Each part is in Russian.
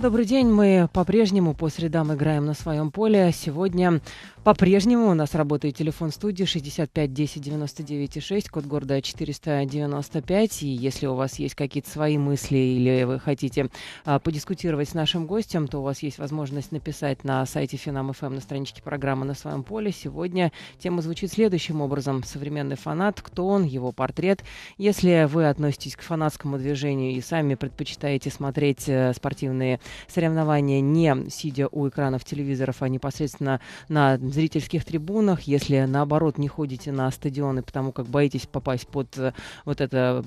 Добрый день. Мы по-прежнему по средам играем на своем поле. А сегодня по-прежнему у нас работает телефон студии 65 10 99 6, код города 495. И если у вас есть какие-то свои мысли или вы хотите а, подискутировать с нашим гостем, то у вас есть возможность написать на сайте Финам.ФМ эм на страничке программы «На своем поле». Сегодня тема звучит следующим образом. Современный фанат, кто он, его портрет. Если вы относитесь к фанатскому движению и сами предпочитаете смотреть э, спортивные соревнования не сидя у экранов телевизоров, а непосредственно на зрительских трибунах. Если, наоборот, не ходите на стадионы, потому как боитесь попасть под э, вот это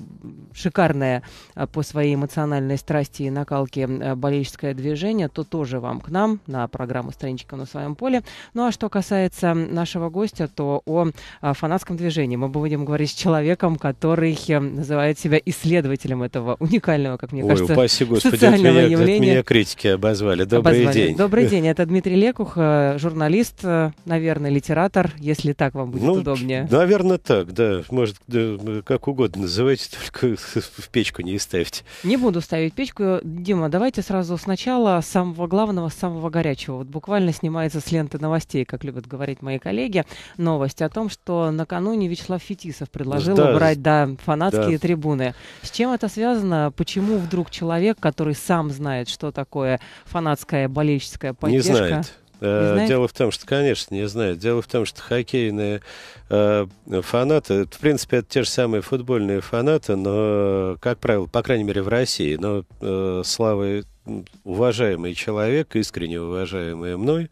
шикарное э, по своей эмоциональной страсти и накалке э, болельческое движение, то тоже вам к нам на программу «Страничка на своем поле». Ну а что касается нашего гостя, то о фанатском движении мы будем говорить с человеком, который называет себя исследователем этого уникального, как мне Ой, кажется, упаси, господи, социального явления. От меня, критики обозвали. Добрый обозвали. день. Добрый день. Это Дмитрий Лекух, э, журналист, э, наверное, литератор, если так вам будет ну, удобнее. Наверное, так, да. Может, как угодно называйте, только в печку не ставьте. Не буду ставить печку. Дима, давайте сразу сначала с самого главного, с самого горячего. Вот буквально снимается с ленты новостей, как любят говорить мои коллеги, новость о том, что накануне Вячеслав Фетисов предложил да, убрать да, фанатские да. трибуны. С чем это связано? Почему вдруг человек, который сам знает, что такое фанатская болельческая поддержка? Не знает. Не э, Дело в том, что, конечно, не знаю. Дело в том, что хоккейные э, фанаты, в принципе, это те же самые футбольные фанаты, но, как правило, по крайней мере, в России, но э, славы уважаемый человек, искренне уважаемый мной.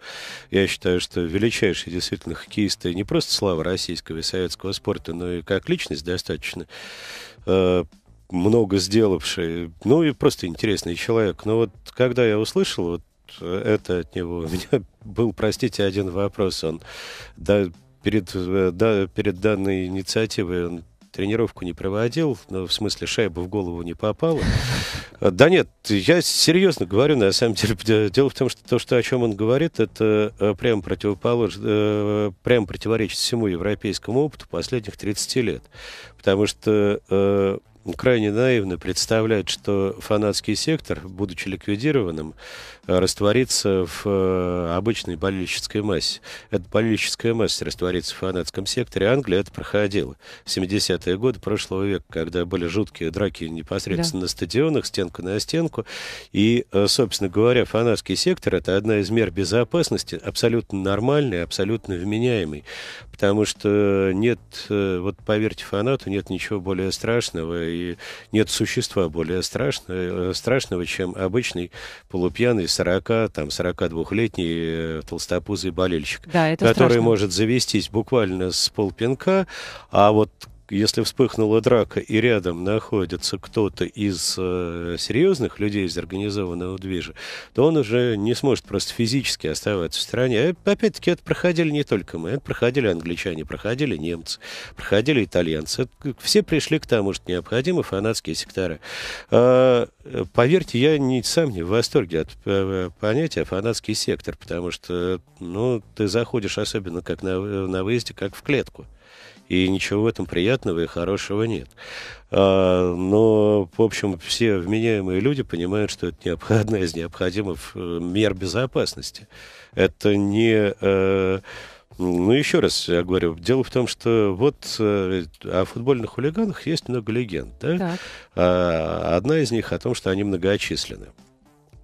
Я считаю, что величайший действительно хоккеисты не просто слава российского и советского спорта, но и как личность достаточно э, много сделавший, ну и просто интересный человек. Но вот когда я услышал вот э, это от него, у меня был, простите, один вопрос. Он да, перед, э, да, перед данной инициативой он тренировку не проводил, но в смысле шайба в голову не попала. Да нет, я серьезно говорю, на самом деле. Дело в том, что то, что, о чем он говорит, это э, прям, противополож... прям противоречит всему европейскому опыту последних 30 лет. Потому что крайне наивно представлять, что фанатский сектор, будучи ликвидированным, э, растворится в э, обычной болельщической массе. Эта болельщическая масса растворится в фанатском секторе. Англия это проходила. В 70-е годы прошлого века, когда были жуткие драки непосредственно да. на стадионах, стенка на стенку. И, э, собственно говоря, фанатский сектор – это одна из мер безопасности, абсолютно нормальный, абсолютно вменяемый. Потому что нет, вот поверьте фанату, нет ничего более страшного и нет существа более страшного, э, страшного чем обычный полупьяный 40, там, 42-летний э, толстопузый болельщик, да, который страшно. может завестись буквально с полпинка, а вот если вспыхнула драка и рядом находится кто-то из э, серьезных людей из организованного движа, то он уже не сможет просто физически оставаться в стороне. А, опять-таки, это проходили не только мы, это проходили англичане, проходили немцы, проходили итальянцы. все пришли к тому, что необходимы фанатские сектора. А, э, поверьте, я не, сам не в восторге от э, понятия фанатский сектор, потому что, ну, ты заходишь особенно как на, на выезде, как в клетку и ничего в этом приятного и хорошего нет. А, но, в общем, все вменяемые люди понимают, что это одна из необходимых э, мер безопасности. Это не... Э, ну, еще раз я говорю, дело в том, что вот э, о футбольных хулиганах есть много легенд, да? Так. А, одна из них о том, что они многочисленны.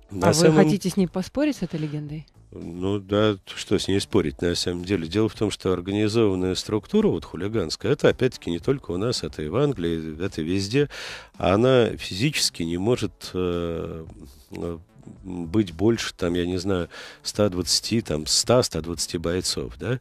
А На а самом... вы хотите с ней поспорить, с этой легендой? Ну да, что с ней спорить, на самом деле. Дело в том, что организованная структура, вот хулиганская, это опять-таки не только у нас, это и в Англии, это везде, она физически не может э, быть больше, там, я не знаю, 120, там, 100-120 бойцов, да,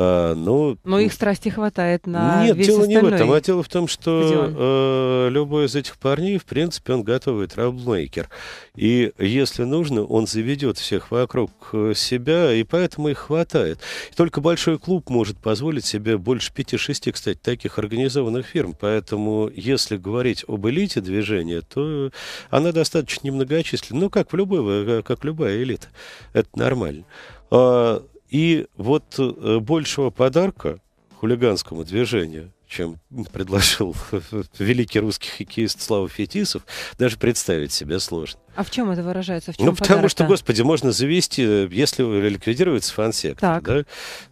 а, ну, Но их страсти хватает на Нет, весь дело не в этом, а дело в том, что э, любой из этих парней, в принципе, он готовый траблмейкер, И если нужно, он заведет всех вокруг э, себя, и поэтому их хватает. И только большой клуб может позволить себе больше 5-6, кстати, таких организованных фирм. Поэтому, если говорить об элите движения, то она достаточно немногочисленна. Ну, как, в любой, э, как любая элита. Это нормально а, и вот э, большего подарка хулиганскому движению, чем предложил великий русский хоккеист Слава Фетисов, даже представить себе сложно. А в чем это выражается? В ну, чем ну, потому что, господи, можно завести, э, если ликвидируется фан-сектор. Так. Да?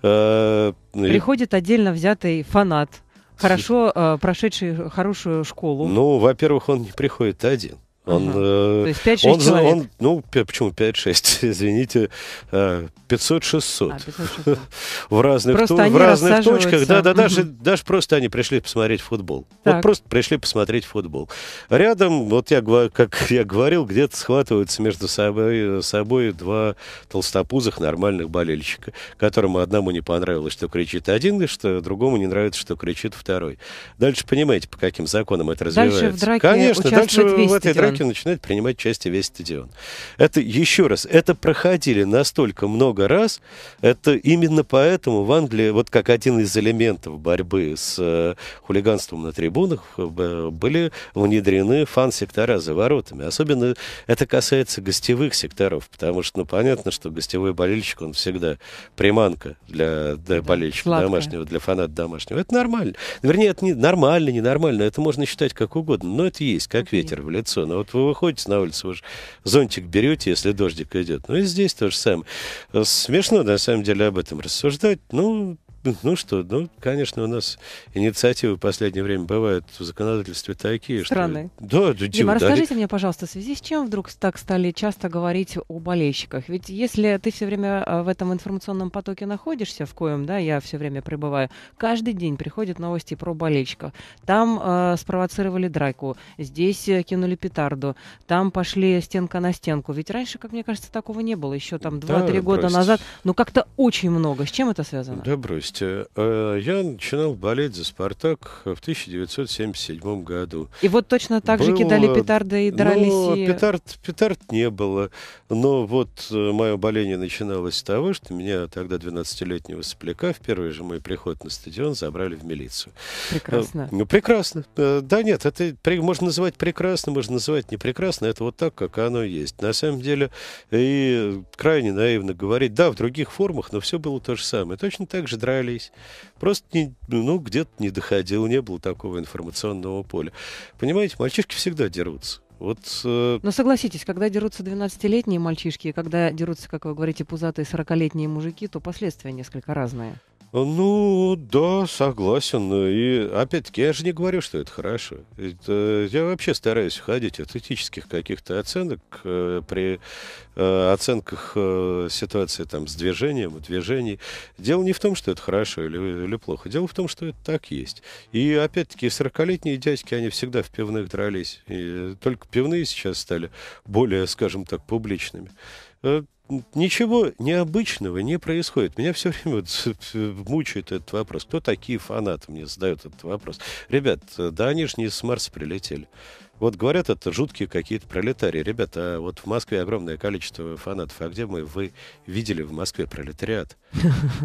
Э, ну, приходит отдельно взятый фанат, хорошо прошедший хорошую школу. Ну, во-первых, он не приходит один. Он, угу. э, То есть 5 он, человек? Он, ну, почему 5-6? Извините, 500-600. Э, а, в разных, ту, в разных точках. Да, да, даже, даже просто они пришли посмотреть футбол. Так. Вот просто пришли посмотреть футбол. Рядом, вот я, как я говорил, где-то схватываются между собой, собой два толстопузых нормальных болельщика, которому одному не понравилось, что кричит один, и что другому не нравится, что кричит второй. Дальше понимаете, по каким законам это развивается. Дальше в драке Конечно, дальше в этой драке все-таки начинает принимать участие весь стадион. Это еще раз, это проходили настолько много раз, это именно поэтому в Англии, вот как один из элементов борьбы с э, хулиганством на трибунах, э, были внедрены фан-сектора за воротами. Особенно это касается гостевых секторов, потому что, ну, понятно, что гостевой болельщик, он всегда приманка для, для болельщика Сладкая. домашнего, для фаната домашнего. Это нормально. Вернее, это не нормально, ненормально, это можно считать как угодно, но это есть, как okay. ветер в лицо. Но вот вот вы выходите на улицу, вы же зонтик берете, если дождик идет. Ну и здесь то же самое. Смешно, на самом деле, об этом рассуждать. Ну, ну что, ну, конечно, у нас инициативы в последнее время бывают в законодательстве такие, Страны. что... Да, да, Дима, да. расскажите мне, пожалуйста, в связи с чем вдруг так стали часто говорить о болельщиках? Ведь если ты все время э, в этом информационном потоке находишься, в коем, да, я все время пребываю, каждый день приходят новости про болельщиков. Там э, спровоцировали драку, здесь э, кинули петарду, там пошли стенка на стенку. Ведь раньше, как мне кажется, такого не было, еще там 2-3 да, года брось. назад. Но ну, как-то очень много. С чем это связано? Да, брось Слушайте, э, я начинал болеть за «Спартак» в 1977 году. И вот точно так было... же кидали петарды и дрались? Ну, и... Петард, петард не было. Но вот э, мое боление начиналось с того, что меня тогда 12-летнего сопляка в первый же мой приход на стадион забрали в милицию. Прекрасно. Э, ну, прекрасно. Да нет, это можно называть прекрасно, можно называть не прекрасно. Это вот так, как оно есть. На самом деле, и крайне наивно говорить, да, в других формах, но все было то же самое. Точно так же дрались старались. Просто не, ну, где-то не доходил, не было такого информационного поля. Понимаете, мальчишки всегда дерутся. Вот, э... Но согласитесь, когда дерутся 12-летние мальчишки, и когда дерутся, как вы говорите, пузатые 40-летние мужики, то последствия несколько разные. Ну, да, согласен. И опять-таки, я же не говорю, что это хорошо. Это, я вообще стараюсь ходить от этических каких-то оценок э, при э, оценках э, ситуации там, с движением, движений. Дело не в том, что это хорошо или, или плохо. Дело в том, что это так есть. И опять-таки, 40-летние дядьки, они всегда в пивных дрались. И только пивные сейчас стали более, скажем так, публичными э, ничего необычного не происходит. Меня все время вот мучает этот вопрос. Кто такие фанаты? Мне задают этот вопрос. Ребят, да они же не с Марса прилетели. Вот говорят, это жуткие какие-то пролетарии. Ребята, а вот в Москве огромное количество фанатов. А где мы? Вы видели в Москве пролетариат?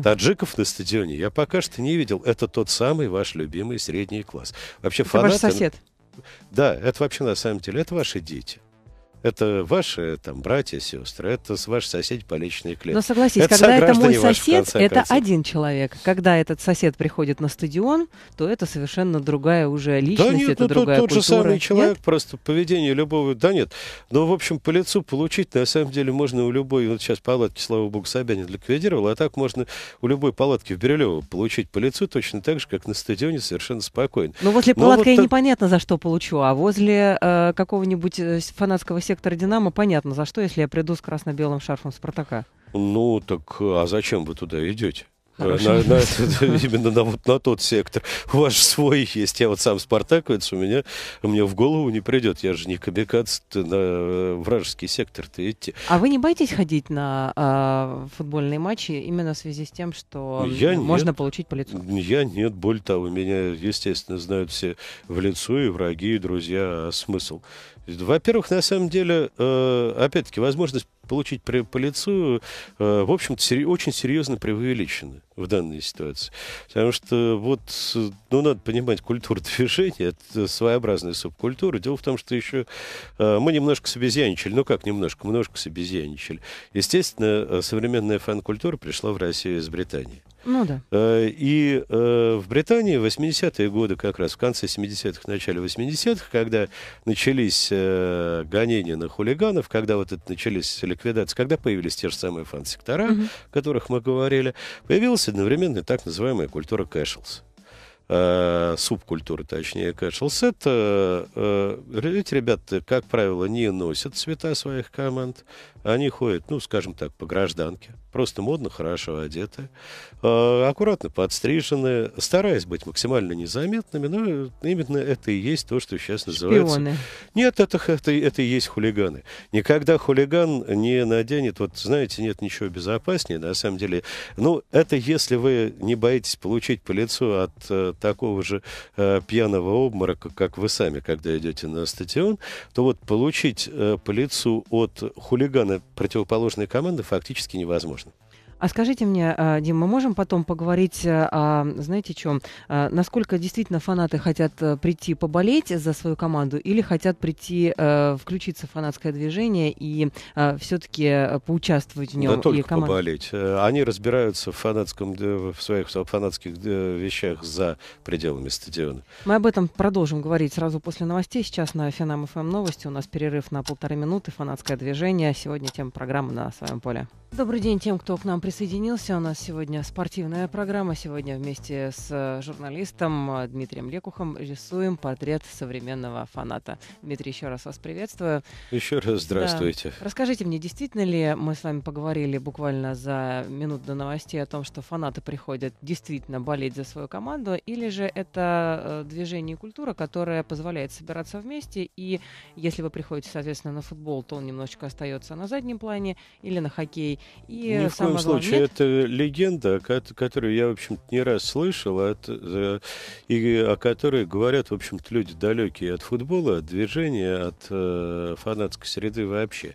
Таджиков на стадионе я пока что не видел. Это тот самый ваш любимый средний класс. Вообще это фанаты... ваш сосед. Ну, да, это вообще на самом деле, это ваши дети. Это ваши там братья, сестры, это ваш сосед по личной клетке. Но согласись, это когда это мой сосед, ваши, это концов. один человек. Когда этот сосед приходит на стадион, то это совершенно другая уже личность, да нет, это ну, другая тот, культура. тот же самый человек, нет? просто поведение любого, да нет. Но, ну, в общем, по лицу получить, на самом деле, можно у любой, вот сейчас палатки, слава богу, Собянин ликвидировал, а так можно у любой палатки в Бирюлево получить по лицу точно так же, как на стадионе, совершенно спокойно. Но ну, возле Но вот я так... непонятно, за что получу, а возле э, какого-нибудь э, фанатского Сектор «Динамо», понятно, за что, если я приду с красно-белым шарфом «Спартака». Ну, так а зачем вы туда идете? Э, на, на, именно на, вот, на тот сектор. У вас же свой есть. Я вот сам спартаковец, у меня у меня в голову не придет. Я же не камикадзе на э, вражеский сектор-то идти. А вы не боитесь ходить на э, футбольные матчи именно в связи с тем, что я можно нет, получить по лицу? Я нет. Более того, меня, естественно, знают все в лицо, и враги, и друзья. А смысл? Во-первых, на самом деле, э, опять-таки, возможность получить по лицу, э, в общем-то, очень серьезно преувеличена в данной ситуации. Потому что вот, ну, надо понимать, культура движения — это своеобразная субкультура. Дело в том, что еще э, мы немножко собезьяничали. Ну, как немножко? Немножко собезьяничали. Естественно, современная фан-культура пришла в Россию из Британии. Ну да. Э, и э, в Британии в 80-е годы, как раз в конце 70-х, начале 80-х, когда начались э, гонения на хулиганов, когда вот это начались ликвидации, когда появились те же самые фан-сектора, угу. о которых мы говорили, появилась одновременно так называемая культура кэшелс, субкультуры, точнее, кэшлсет. Эти ребята, как правило, не носят цвета своих команд. Они ходят, ну, скажем так, по гражданке. Просто модно, хорошо одеты. А, аккуратно подстрижены, стараясь быть максимально незаметными. Но именно это и есть то, что сейчас называется... Шпионы. Нет, это, это, это и есть хулиганы. Никогда хулиган не наденет... Вот, знаете, нет ничего безопаснее, на самом деле. Ну, это если вы не боитесь получить по лицу от э, такого же э, пьяного обморока, как вы сами, когда идете на стадион, то вот получить э, по лицу от хулигана Противоположные команды фактически невозможно. А скажите мне, а, Дим, мы можем потом поговорить э, о, знаете, чем? Э, насколько действительно фанаты хотят э, прийти поболеть за свою команду или хотят прийти включиться в фанатское движение и все-таки поучаствовать в нем? Да только команда... поболеть. Они разбираются в фанатском, в своих фанатских вещах за пределами стадиона. Мы об этом продолжим говорить сразу после новостей. Сейчас на Финам ФМ эм новости у нас перерыв на полторы минуты. Фанатское движение. Сегодня тема программы на своем поле. Добрый день тем, кто к нам присоединился присоединился. У нас сегодня спортивная программа. Сегодня вместе с э, журналистом э, Дмитрием Лекухом рисуем портрет современного фаната. Дмитрий, еще раз вас приветствую. Еще раз здравствуйте. Да. Расскажите мне, действительно ли мы с вами поговорили буквально за минут до новостей о том, что фанаты приходят действительно болеть за свою команду, или же это э, движение и культура, которая позволяет собираться вместе, и если вы приходите, соответственно, на футбол, то он немножечко остается на заднем плане или на хоккей. И Ни в коем случае случае, Нет? это легенда, которую я, в общем-то, не раз слышал, а от, э, и о которой говорят, в общем-то, люди далекие от футбола, от движения, от э, фанатской среды вообще.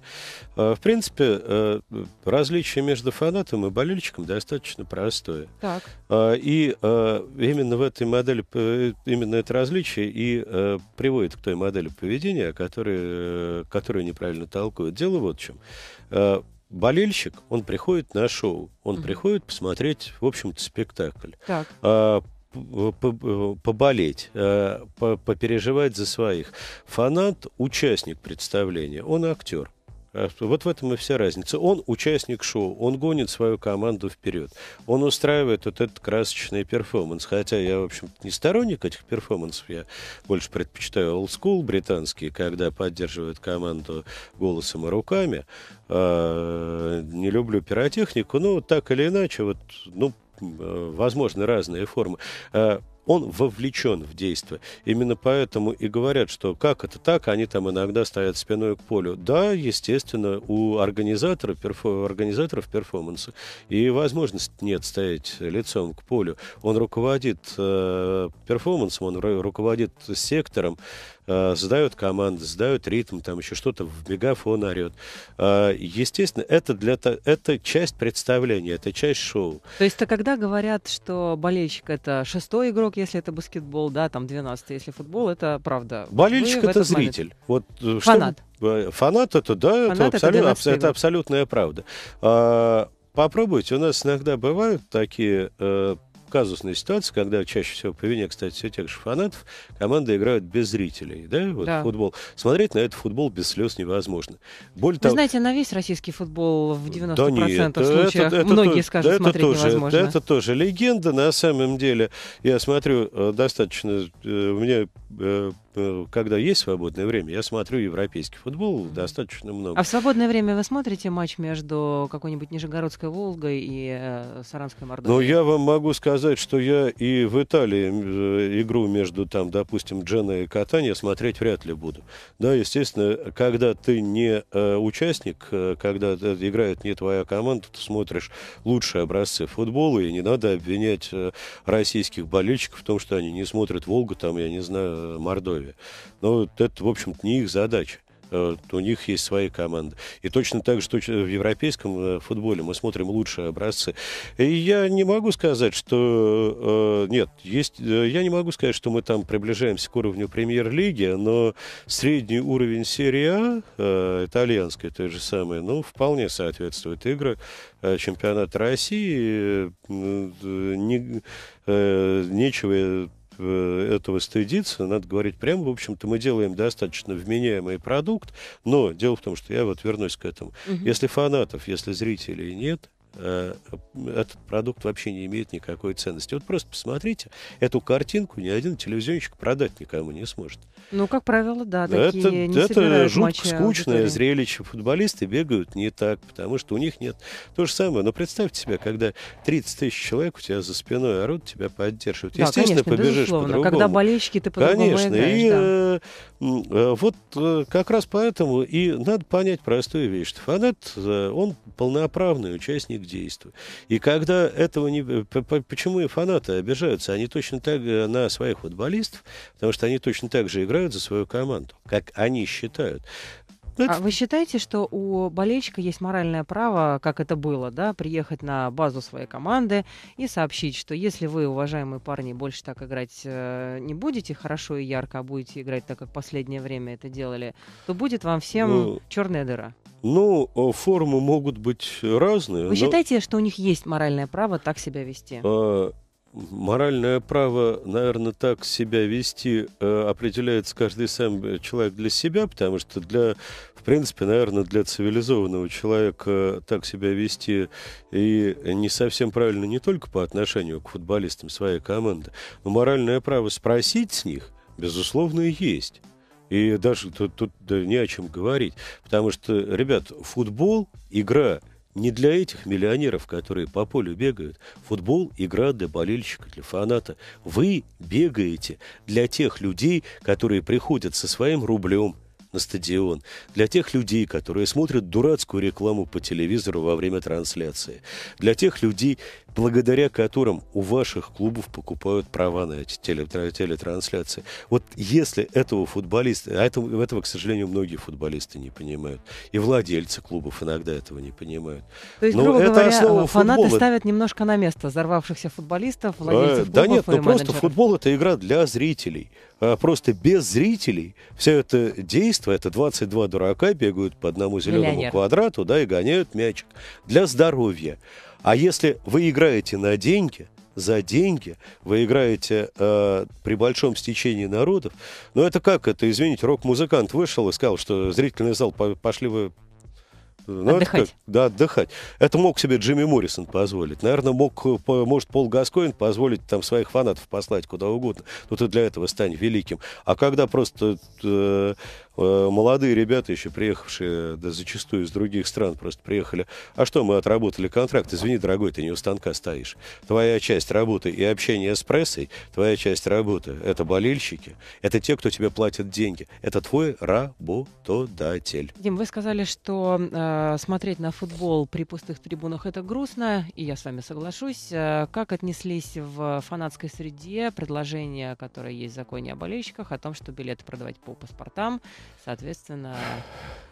А, в принципе, э, различие между фанатом и болельщиком достаточно простое. Так. А, и э, именно в этой модели, именно это различие и приводит к той модели поведения, которую, которую неправильно толкуют. Дело вот в чем болельщик, он приходит на шоу, он угу. приходит посмотреть, в общем-то, спектакль. Так. А, поболеть, а, попереживать за своих. Фанат – участник представления, он актер. А, вот в этом и вся разница. Он участник шоу, он гонит свою команду вперед. Он устраивает вот этот красочный перформанс. Хотя я, в общем не сторонник этих перформансов. Я больше предпочитаю old school британские, когда поддерживают команду голосом и руками. А, не люблю пиротехнику, но так или иначе, вот, ну, а, возможны разные формы он вовлечен в действие. Именно поэтому и говорят, что как это так, они там иногда стоят спиной к полю. Да, естественно, у организаторов, перфо, организаторов перформанса и возможности нет стоять лицом к полю. Он руководит э, перформансом, он руководит сектором, Э, сдают команды, сдают ритм, там еще что-то в мегафон орет. Э, естественно, это, для, это часть представления, это часть шоу. То есть, то когда говорят, что болельщик это шестой игрок, если это баскетбол, да, там двенадцатый, если футбол, это правда. Болельщик это зритель. Момент. Вот, э, Фанат. Что, фанат это, да, фанат это, абсолют, это, абс, это абсолютная правда. А, попробуйте, у нас иногда бывают такие казусная ситуация, когда чаще всего по вине, кстати, все тех же фанатов, команды играют без зрителей, да, вот да. футбол. Смотреть на этот футбол без слез невозможно. Более Вы того... знаете, на весь российский футбол в 90% да нет, случаев это, это, многие это, скажут, да, смотреть тоже, невозможно. это тоже легенда, на самом деле. Я смотрю э, достаточно, э, у меня э, Э, когда есть свободное время, я смотрю европейский футбол достаточно много. А в свободное время вы смотрите матч между какой-нибудь Нижегородской Волгой и э, Саранской Мордовией? Ну, я вам могу сказать, что я и в Италии э, игру между, там, допустим, Джена и Катания смотреть вряд ли буду. Да, естественно, когда ты не э, участник, э, когда играет не твоя команда, ты смотришь лучшие образцы футбола, и не надо обвинять э, российских болельщиков в том, что они не смотрят Волгу, там, я не знаю, Мордовию условия. Но это, в общем-то, не их задача э, у них есть свои команды. И точно так же точно в европейском э, футболе мы смотрим лучшие образцы. И я не могу сказать, что... Э, нет, есть... Я не могу сказать, что мы там приближаемся к уровню премьер-лиги, но средний уровень серии А, итальянской той же самой, ну, вполне соответствует игры Чемпионат России. Не, нечего Э, этого стыдиться, надо говорить прямо, в общем-то, мы делаем достаточно вменяемый продукт, но дело в том, что я вот вернусь к этому. Угу. Если фанатов, если зрителей нет, Э, этот продукт вообще не имеет никакой ценности. Вот просто посмотрите, эту картинку ни один телевизионщик продать никому не сможет. Ну, как правило, да, такие это, не Это жутко скучное аудитории. зрелище. Футболисты бегают не так, потому что у них нет... То же самое, но ну, представьте себе, когда 30 тысяч человек у тебя за спиной орут, тебя поддерживают. Да, Естественно, конечно, побежишь безусловно. по-другому. Когда болельщики, ты по-другому Конечно, играешь, и да. Э, э, вот э, как раз поэтому и надо понять простую вещь, что фанат, э, он полноправный участник к действию. И когда этого не... Э, почему и фанаты обижаются? Они точно так на своих футболистов, потому что они точно так же играют за свою команду, как они считают. Ну, а вы считаете, что у болельщика есть моральное право, как это было, да, приехать на базу своей команды и сообщить, что если вы, уважаемые парни, больше так играть э, не будете хорошо и ярко, а будете играть так, как последнее время это делали, то будет вам всем ну, черная дыра? Ну, формы могут быть разные. Вы но... считаете, что у них есть моральное право так себя вести? А моральное право, наверное, так себя вести э, определяется каждый сам э, человек для себя, потому что для, в принципе, наверное, для цивилизованного человека так себя вести и не совсем правильно не только по отношению к футболистам своей команды, но моральное право спросить с них, безусловно, есть. И даже тут, тут да, не о чем говорить. Потому что, ребят, футбол, игра не для этих миллионеров, которые по полю бегают. Футбол – игра для болельщика, для фаната. Вы бегаете для тех людей, которые приходят со своим рублем на стадион, для тех людей, которые смотрят дурацкую рекламу по телевизору во время трансляции, для тех людей, благодаря которым у ваших клубов покупают права на эти телетрансляции. Вот если этого футболиста, а этого, этого, к сожалению, многие футболисты не понимают, и владельцы клубов иногда этого не понимают. То есть, но грубо это говоря, основа э, фанаты футбола. ставят немножко на место взорвавшихся футболистов, э, владельцев клубов Да нет, ну просто футбол это игра для зрителей. А просто без зрителей все это действие, это 22 дурака бегают по одному зеленому Миллионер. квадрату, да, и гоняют мячик. Для здоровья. А если вы играете на деньги, за деньги, вы играете э, при большом стечении народов, ну это как это, извините, рок-музыкант вышел и сказал, что зрительный зал пошли вы э, ну, отдыхать. Это как, да, отдыхать. Это мог себе Джимми Моррисон позволить. Наверное, мог, э, может, Пол Гаскоин позволить там своих фанатов послать куда угодно. Но ну, ты для этого стань великим. А когда просто э, Э, молодые ребята, еще приехавшие, да зачастую из других стран просто приехали. А что, мы отработали контракт? Извини, дорогой, ты не у станка стоишь. Твоя часть работы и общение с прессой, твоя часть работы — это болельщики, это те, кто тебе платит деньги. Это твой работодатель. Дим, вы сказали, что э, смотреть на футбол при пустых трибунах — это грустно, и я с вами соглашусь. Э, как отнеслись в фанатской среде предложение, которое есть в законе о болельщиках, о том, что билеты продавать по паспортам, Соответственно,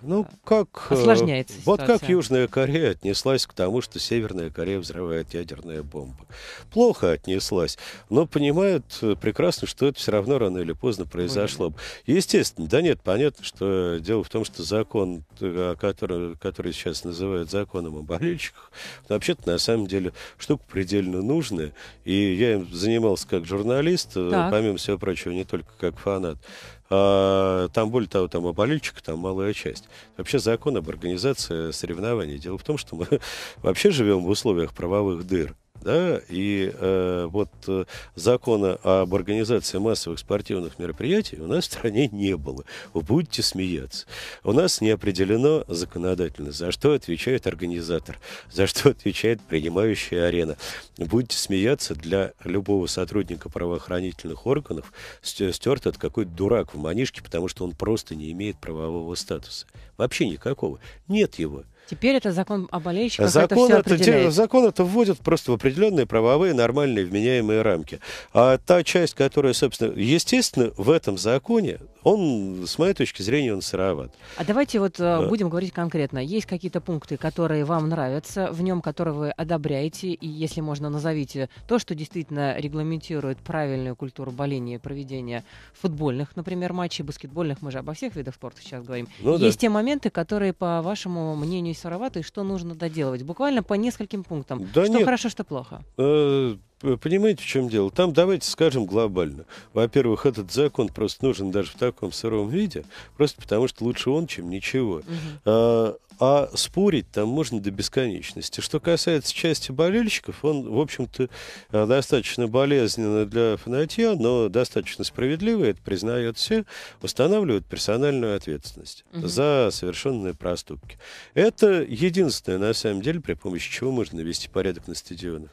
ну э, как э, осложняется ситуация. Вот как Южная Корея отнеслась к тому, что Северная Корея взрывает ядерные бомбы. Плохо отнеслась, но понимают э, прекрасно, что это все равно рано или поздно произошло. Ой. Естественно, да нет, понятно, что дело в том, что закон, который, который сейчас называют законом о болельщиках, вообще-то на самом деле штука предельно нужная. И я им занимался как журналист, так. помимо всего прочего, не только как фанат. А, там, более того, там болельщика, там малая часть. Вообще закон об организации соревнований. Дело в том, что мы вообще живем в условиях правовых дыр да, и э, вот э, закона об организации массовых спортивных мероприятий у нас в стране не было. Вы будете смеяться. У нас не определено законодательно, за что отвечает организатор, за что отвечает принимающая арена. Будете смеяться, для любого сотрудника правоохранительных органов стерт от какой-то дурак в манишке, потому что он просто не имеет правового статуса. Вообще никакого. Нет его. Теперь это закон о болельщиках, закон это, это Закон это вводит просто в определенные правовые, нормальные, вменяемые рамки. А та часть, которая, собственно, естественно, в этом законе он, с моей точки зрения, он сыроват. А давайте вот э, да. будем говорить конкретно. Есть какие-то пункты, которые вам нравятся, в нем которые вы одобряете, и если можно, назовите то, что действительно регламентирует правильную культуру боления и проведения футбольных, например, матчей, баскетбольных, мы же обо всех видах спорта сейчас говорим. Ну, Есть да. те моменты, которые, по вашему мнению, сыроваты, и что нужно доделывать? Буквально по нескольким пунктам. Да что нет. хорошо, что плохо. Э -э понимаете, в чем дело? Там давайте скажем глобально. Во-первых, этот закон просто нужен даже в таком сыром виде, просто потому что лучше он, чем ничего. Угу. А, а спорить там можно до бесконечности. Что касается части болельщиков, он, в общем-то, э, достаточно болезненно для фанатья, но достаточно справедливый. это признают все, устанавливают персональную ответственность угу. за совершенные проступки. Это единственное, на самом деле, при помощи чего можно навести порядок на стадионах.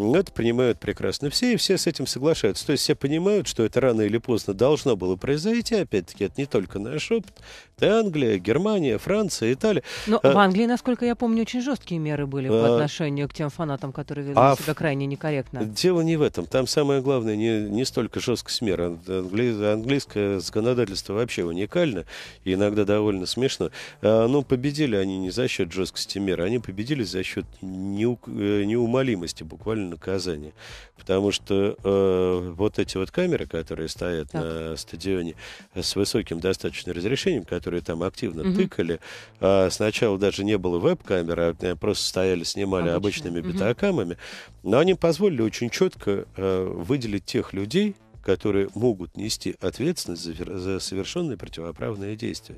Но ну, это принимают прекрасно все, и все с этим соглашаются. То есть все понимают, что это рано или поздно должно было произойти. Опять-таки, это не только наш опыт. Это Англия, Германия, Франция, Италия. Но а, в Англии, насколько я помню, очень жесткие меры были а, по отношению к тем фанатам, которые вели а, себя крайне некорректно. Дело не в этом. Там самое главное не, не столько жесткость мер. Англи, английское законодательство вообще уникально и иногда довольно смешно. А, но ну, победили они не за счет жесткости мер, они победили за счет неу, э, неумолимости буквально наказание. Потому что э, вот эти вот камеры, которые стоят так. на стадионе э, с высоким достаточно разрешением, которые там активно угу. тыкали, э, сначала даже не было веб камеры а э, просто стояли, снимали Обычные. обычными угу. но они позволили очень четко э, выделить тех людей, которые могут нести ответственность за, за совершенные противоправные действия,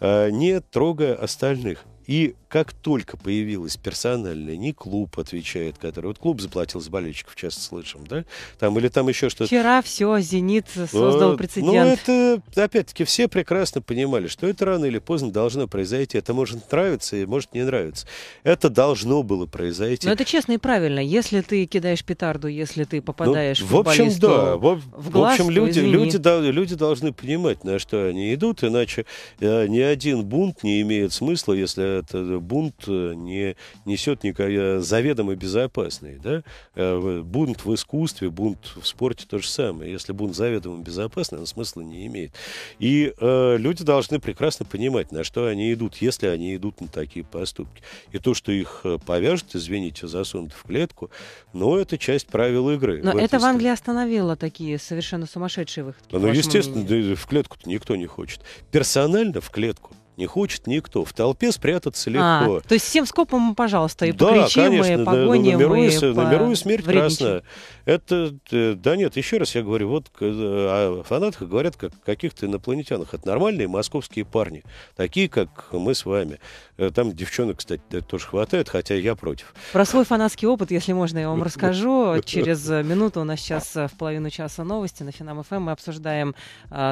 э, не трогая остальных. И как только появилась персональная, не клуб отвечает, который... Вот клуб заплатил за болельщиков, часто слышим, да? Там или там еще что-то. Вчера все, «Зенит» создал а, прецедент. Ну, это, опять-таки, все прекрасно понимали, что это рано или поздно должно произойти. Это может нравиться и может не нравиться. Это должно было произойти. Но это честно и правильно. Если ты кидаешь петарду, если ты ну, попадаешь ну, в общем, да. В, в, глаз, в общем, люди, люди, да, люди должны понимать, на что они идут, иначе э, ни один бунт не имеет смысла, если э, этот бунт э, не несет никакой э, заведомо безопасный. Да? Э, бунт в искусстве, бунт в спорте то же самое. Если бунт заведомо безопасный, он смысла не имеет. И э, люди должны прекрасно понимать, на что они идут, если они идут на такие поступки. И то, что их повяжут, извините, засунут в клетку, но ну, это часть правил игры. Но в это в Англии остановило такие совершенно сумасшедшие выходки. Ну, естественно, мнению. в клетку-то никто не хочет. Персонально в клетку не хочет никто. В толпе спрятаться а, легко. А, то есть всем скопом, пожалуйста, и да, кричим, конечно, ну, и погоним, на, на и, и, по... смерть вредничаем. Это, э, да нет, еще раз я говорю, вот э, о фанатах говорят как каких-то инопланетянах. Это нормальные московские парни, такие, как мы с вами. Э, там девчонок, кстати, тоже хватает, хотя я против. Про свой фанатский опыт, если можно, я вам расскажу. Через минуту у нас сейчас в половину часа новости на Финам ФМ. Эм. Мы обсуждаем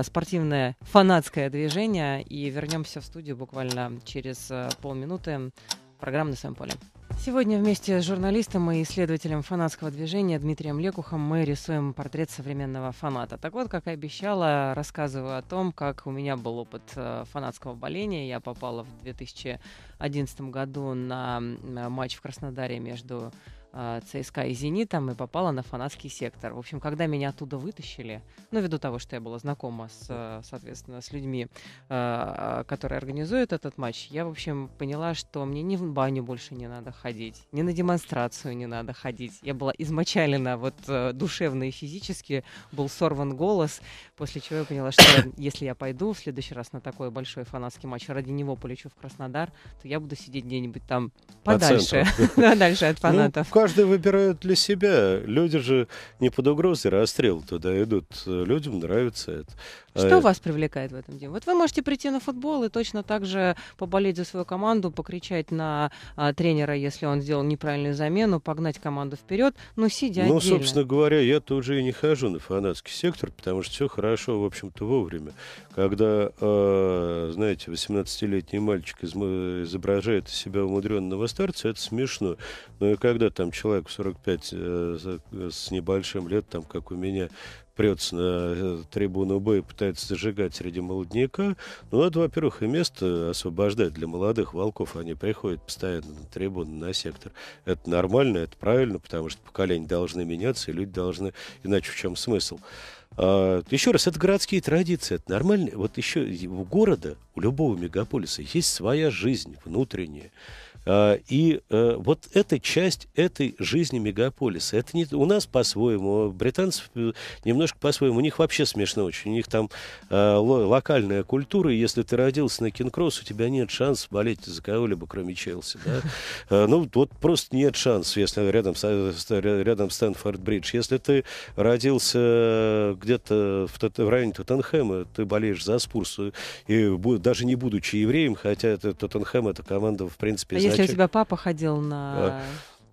спортивное фанатское движение и вернемся в студию студию буквально через э, полминуты. Программа «На своем поле». Сегодня вместе с журналистом и исследователем фанатского движения Дмитрием Лекухом мы рисуем портрет современного фаната. Так вот, как и обещала, рассказываю о том, как у меня был опыт э, фанатского боления. Я попала в 2011 году на матч в Краснодаре между а, ЦСКА и «Зенитом» и попала на фанатский сектор. В общем, когда меня оттуда вытащили, ну, ввиду того, что я была знакома, с, а, соответственно, с людьми, а, которые организуют этот матч, я, в общем, поняла, что мне ни в баню больше не надо ходить, ни на демонстрацию не надо ходить. Я была измочалена вот э, душевно и физически, был сорван голос, после чего я поняла, что если я пойду в следующий раз на такой большой фанатский матч, ради него полечу в Краснодар, то я буду сидеть где-нибудь там подальше, подальше от ну, фанатов каждый выбирает для себя. Люди же не под угрозой расстрел туда идут. Людям нравится это. А что а вас привлекает в этом, деле? Вот вы можете прийти на футбол и точно так же поболеть за свою команду, покричать на а, тренера, если он сделал неправильную замену, погнать команду вперед, но сидя Ну, отдельно. собственно говоря, я тут уже и не хожу на фанатский сектор, потому что все хорошо, в общем-то, вовремя. Когда, э, знаете, 18-летний мальчик изображает из себя умудренного старца, это смешно. Но ну, и когда там человек в 45 э, с небольшим лет, там, как у меня, прется на э, трибуну Б и пытается зажигать среди молодняка. Ну, надо, во-первых, и место освобождать для молодых волков. Они приходят постоянно на трибуны на сектор. Это нормально, это правильно, потому что поколения должны меняться, и люди должны... Иначе в чем смысл? А, еще раз, это городские традиции, это нормально. Вот еще у города у любого мегаполиса есть своя жизнь внутренняя. А, и э, вот эта часть этой жизни мегаполиса, это не у нас по-своему, у а британцев э, немножко по-своему, у них вообще смешно очень, у них там э, локальная культура, и если ты родился на Кингкросс, у тебя нет шансов болеть за кого-либо, кроме Челси, да? Ну, вот просто нет шансов, если рядом, рядом Стэнфорд-Бридж. Если ты родился где-то в, районе Тоттенхэма, ты болеешь за спурсу и будет даже не будучи евреем, хотя это, Тоттенхэм, эта команда, в принципе... А изначально... если у тебя папа ходил на... А,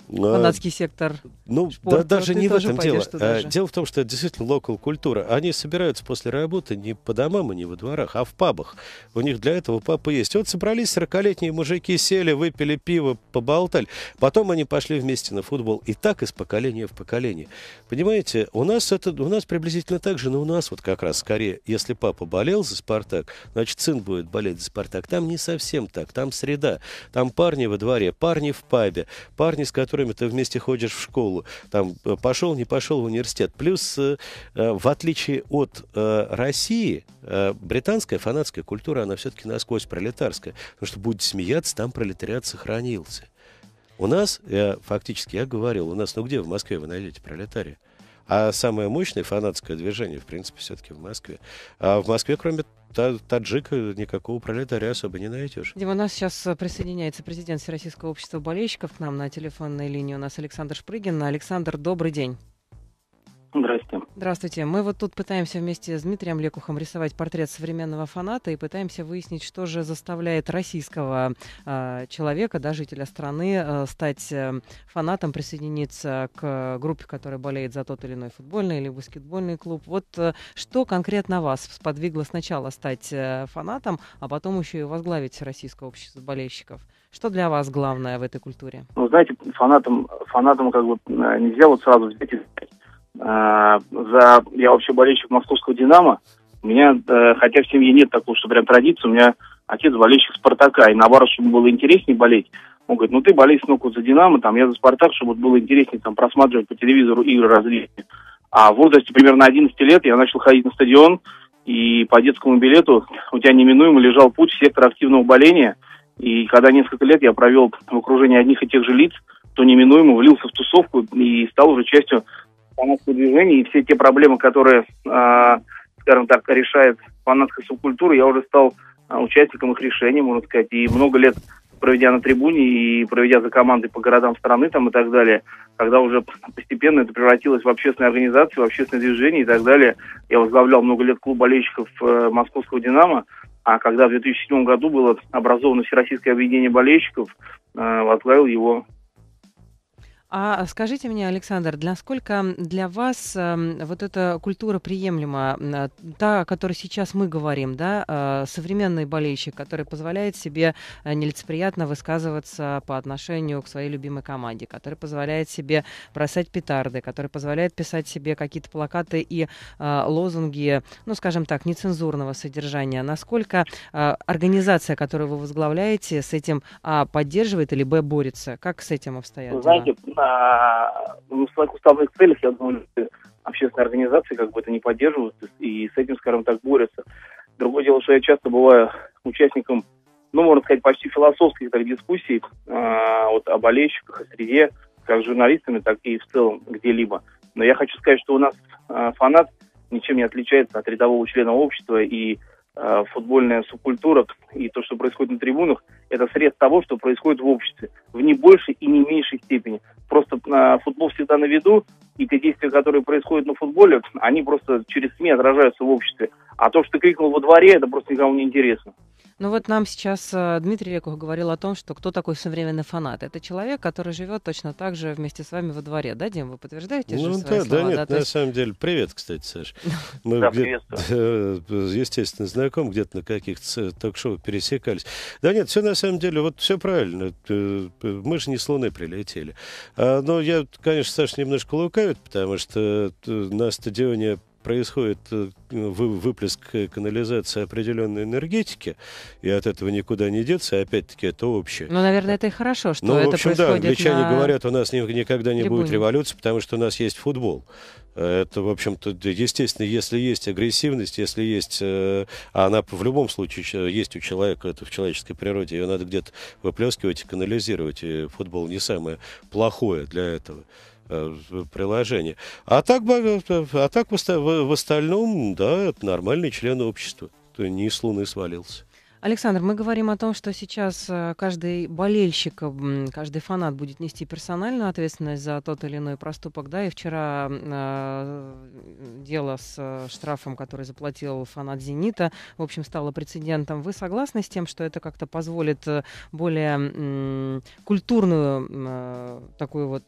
а, Фанатский сектор. Ну, да, даже не в этом дело. Даже. Э, дело в том, что это действительно локал-культура. Они собираются после работы не по домам и не во дворах, а в пабах. У них для этого папы есть. Вот собрались 40-летние мужики, сели, выпили пиво, поболтали. Потом они пошли вместе на футбол. И так из поколения в поколение. Понимаете, у нас это у нас приблизительно так же, но у нас вот как раз скорее, если папа болел за «Спартак», значит, сын будет болеть за «Спартак». Там не совсем так. Там среда. Там парни во дворе, парни в пабе, парни, с которыми которыми ты вместе ходишь в школу. Там э, пошел, не пошел в университет. Плюс, э, э, в отличие от России, британская фанатская культура, она все-таки насквозь пролетарская. Потому что будете смеяться, там пролетариат сохранился. У нас, я, фактически, я говорил, у нас, ну где в Москве вы найдете пролетария? А самое мощное фанатское движение, в принципе, все-таки в Москве. А в Москве, кроме таджика, никакого пролетария особо не найдешь. Дима, у нас сейчас э, присоединяется президент Всероссийского общества болельщиков к нам на телефонной линии. У нас Александр Шпрыгин. Александр, добрый день. Здравствуйте. Здравствуйте. Мы вот тут пытаемся вместе с Дмитрием Лекухом рисовать портрет современного фаната и пытаемся выяснить, что же заставляет российского э, человека, да, жителя страны, а, э, стать фанатом, присоединиться к группе, которая болеет за тот или иной футбольный или баскетбольный клуб. Вот э, что конкретно вас сподвигло сначала стать э, фанатом, а потом еще и возглавить российское общество болельщиков? Что для вас главное в этой культуре? Ну, знаете, фанатом, фанатом как бы э, нельзя вот сразу взять и а, за я вообще болельщик московского «Динамо». У меня, э, хотя в семье нет такого, что прям традиция, у меня отец болельщик «Спартака», и наоборот, чтобы было интереснее болеть, он говорит, ну ты болей, сынок, вот за «Динамо», там, я за «Спартак», чтобы было интереснее там просматривать по телевизору игры различные. А в возрасте примерно 11 лет я начал ходить на стадион, и по детскому билету у тебя неминуемо лежал путь в сектор активного боления. И когда несколько лет я провел в окружении одних и тех же лиц, то неминуемо влился в тусовку и стал уже частью фанатское движение и все те проблемы, которые, а, скажем так, решает фанатская субкультура, я уже стал а, участником их решения, можно сказать, и много лет проведя на трибуне и проведя за командой по городам страны там и так далее, когда уже постепенно это превратилось в общественные организации, в общественное движение и так далее. Я возглавлял много лет клуб болельщиков э, московского «Динамо», а когда в 2007 году было образовано Всероссийское объединение болельщиков, э, возглавил его а, а скажите мне, Александр, насколько для вас эм, вот эта культура приемлема, та, о которой сейчас мы говорим, да, э, современный болельщик, который позволяет себе э, нелицеприятно высказываться по отношению к своей любимой команде, который позволяет себе бросать петарды, который позволяет писать себе какие-то плакаты и э, лозунги, ну, скажем так, нецензурного содержания. Насколько организация, которую вы возглавляете, с этим, а, поддерживает или, б, борется? Как с этим обстоят дела? А, в своих уставных целях, я думаю, общественные организации как бы это не поддерживают и с этим, скажем так, борются. Другое дело, что я часто бываю участником, ну, можно сказать, почти философских так, дискуссий а, вот, о болельщиках, о среде, как с журналистами, так и в целом где-либо. Но я хочу сказать, что у нас а, фанат ничем не отличается от рядового члена общества, и Э, футбольная субкультура и то, что происходит на трибунах, это сред того, что происходит в обществе, в не большей и не меньшей степени. Просто футбол всегда на виду, и те действия, которые происходят на футболе, они просто через СМИ отражаются в обществе. А то, что ты крикнул во дворе, это просто никому не интересно. Ну вот нам сейчас э, Дмитрий Рекух говорил о том, что кто такой современный фанат. Это человек, который живет точно так же вместе с вами во дворе, да, Дим? Вы подтверждаете ну, же да, свои да, Нет, да, на есть... самом деле. Привет, кстати, Саш. Мы да, приветствую. Э, естественно, знаком где-то на каких-то э, ток-шоу пересекались. Да нет, все на самом деле, вот все правильно. Мы же не с Луны прилетели. А, но я, конечно, Саша немножко лукавит, потому что на стадионе происходит э, выплеск э, канализации определенной энергетики, и от этого никуда не деться, и опять-таки это общее. Ну, наверное, это и хорошо, что ну, это в общем, происходит да, англичане на... говорят, у нас никогда не трибуне. будет революции, потому что у нас есть футбол. Это, в общем-то, естественно, если есть агрессивность, если есть... Э, а она в любом случае есть у человека, это в человеческой природе, ее надо где-то выплескивать и канализировать. И футбол не самое плохое для этого. Э, приложение. А так, а так в остальном, да, это нормальный член общества. То не с луны свалился. Александр, мы говорим о том, что сейчас э, каждый болельщик, каждый фанат будет нести персональную ответственность за тот или иной проступок. Да, и вчера э, дело с э, штрафом, который заплатил фанат «Зенита», в общем, стало прецедентом. Вы согласны с тем, что это как-то позволит более э, культурную э, такую вот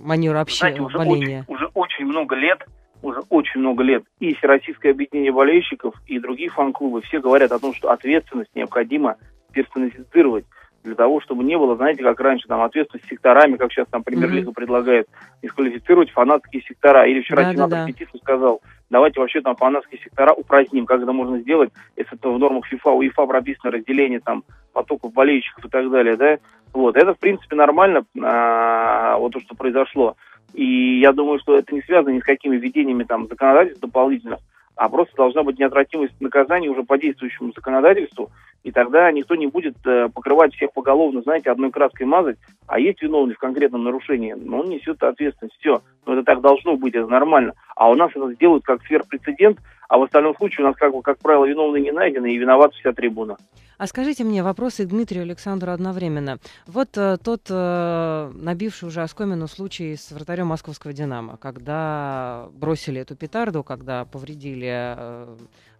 манера общения, Знаете, уже боления? Очень, уже очень много лет, уже очень много лет и Всероссийское объединение болельщиков, и другие фан-клубы все говорят о том, что ответственность необходимо персонализировать для того, чтобы не было, знаете, как раньше, там, ответственность секторами, как сейчас, там, например, mm-hmm. предлагает, дисквалифицировать фанатские сектора. Или вчера да, сенатор да, да. сказал, давайте вообще там фанатские сектора упраздним, как это можно сделать, если это в нормах ФИФА, УЕФА прописано разделение там потоков болельщиков и так далее, да, вот, это в принципе нормально, а, вот то, что произошло, и я думаю, что это не связано ни с какими введениями там законодательства дополнительных, а просто должна быть неотвратимость наказания уже по действующему законодательству, и тогда никто не будет э, покрывать всех поголовно, знаете, одной краской мазать, а есть виновный в конкретном нарушении, но ну, он несет ответственность, все, но это так должно быть, это нормально, а у нас это сделают как сверхпрецедент, а в остальном случае у нас, как, бы как правило, виновные не найдены и виновата вся трибуна. А скажите мне вопросы Дмитрию Александру одновременно. Вот э, тот, э, набивший уже оскомину случай с вратарем московского «Динамо», когда бросили эту петарду, когда повредили э,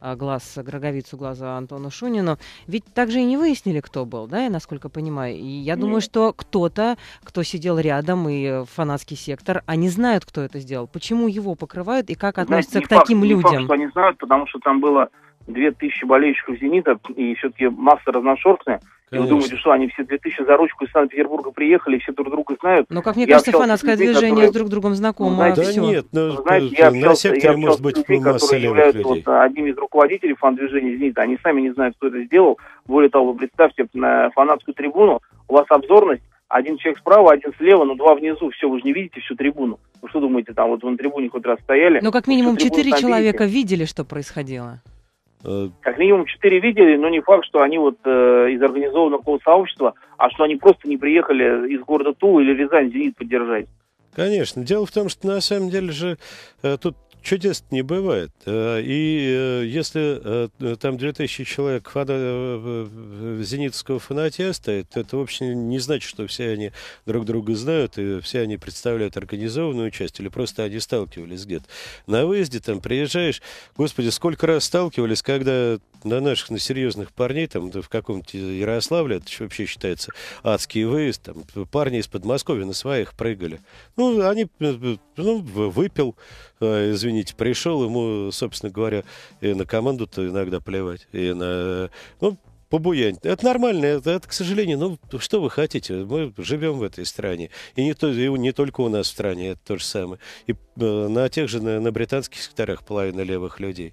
а, глаз, роговицу глаза Антона Шунину, ведь также и не выяснили, кто был, да, я насколько понимаю. И я думаю, Нет. что кто-то, кто сидел рядом и э, фанатский сектор, они знают, кто это сделал. Почему его покрывают и как относятся Знаете, к таким факт, людям? Не факт, что они знают, потому что там было 2000 болельщиков «Зенита», и все-таки масса разношерстная. И вы думаете, что они все 2000 за ручку из Санкт-Петербурга приехали, все друг друга знают? Но, ну, как мне я кажется, фанатское движение которые... с друг другом знакомо. Ну, знаете, да все. нет, ну, знаете, я общался, на секторе, я может быть, людей, которые являются людей. Вот, одним из руководителей фан-движения «Зенита». Они сами не знают, кто это сделал. Более того, вы представьте, на фанатскую трибуну у вас обзорность, один человек справа, один слева, но два внизу. Все, вы же не видите всю трибуну. Вы что думаете, там вот вы на трибуне хоть раз стояли? Ну, как минимум четыре человека видели, что происходило. Э, как минимум четыре видели, но не факт, что они вот э, из организованного какого сообщества, а что они просто не приехали из города Тула или Рязань «Зенит» поддержать. Конечно. Дело в том, что на самом деле же э, тут чудес не бывает. Э, и э, если э, там 2000 человек фана... зенитского фанатия стоит, то это вообще не значит, что все они друг друга знают, и все они представляют организованную часть, или просто они сталкивались где-то. На выезде там приезжаешь, господи, сколько раз сталкивались, когда на наших, на серьезных парней, там, в каком-то Ярославле, это вообще считается адский выезд, там, парни из Подмосковья на своих прыгали. Ну, они, ну, выпил, а, извините, пришел, ему, собственно говоря, и на команду-то иногда плевать, и на... Ну, побуянить. Это нормально, это, это, к сожалению, ну, что вы хотите, мы живем в этой стране, и не, то, и не только у нас в стране, это то же самое. И э, на тех же, на, на британских секторах половина левых людей.